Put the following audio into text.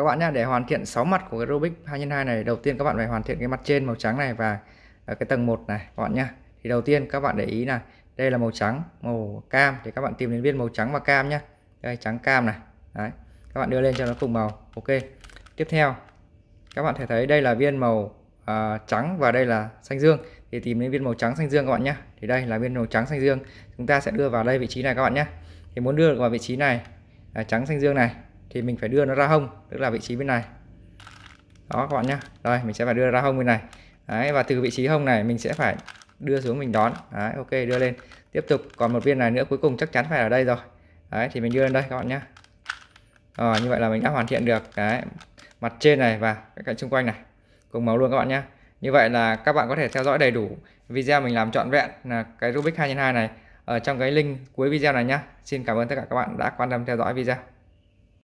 các bạn nhé để hoàn thiện 6 mặt của cái Rubik 2x2 này đầu tiên các bạn phải hoàn thiện cái mặt trên màu trắng này và à, cái tầng 1 này các bạn nhé thì đầu tiên các bạn để ý là đây là màu trắng màu cam thì các bạn tìm đến viên màu trắng và cam nhé đây trắng cam này đấy các bạn đưa lên cho nó cùng màu ok tiếp theo các bạn thể thấy đây là viên màu à, trắng và đây là xanh dương thì tìm đến viên màu trắng xanh dương các bạn nhé thì đây là viên màu trắng xanh dương chúng ta sẽ đưa vào đây vị trí này các bạn nhé thì muốn đưa được vào vị trí này à, trắng xanh dương này thì mình phải đưa nó ra hông tức là vị trí bên này đó các bạn nhá rồi mình sẽ phải đưa ra hông bên này đấy và từ vị trí hông này mình sẽ phải đưa xuống mình đón đấy ok đưa lên tiếp tục còn một viên này nữa cuối cùng chắc chắn phải ở đây rồi đấy thì mình đưa lên đây các bạn nhá rồi như vậy là mình đã hoàn thiện được cái mặt trên này và cái cạnh xung quanh này cùng màu luôn các bạn nhé như vậy là các bạn có thể theo dõi đầy đủ video mình làm trọn vẹn là cái Rubik 2x2 này ở trong cái link cuối video này nhá. Xin cảm ơn tất cả các bạn đã quan tâm theo dõi video.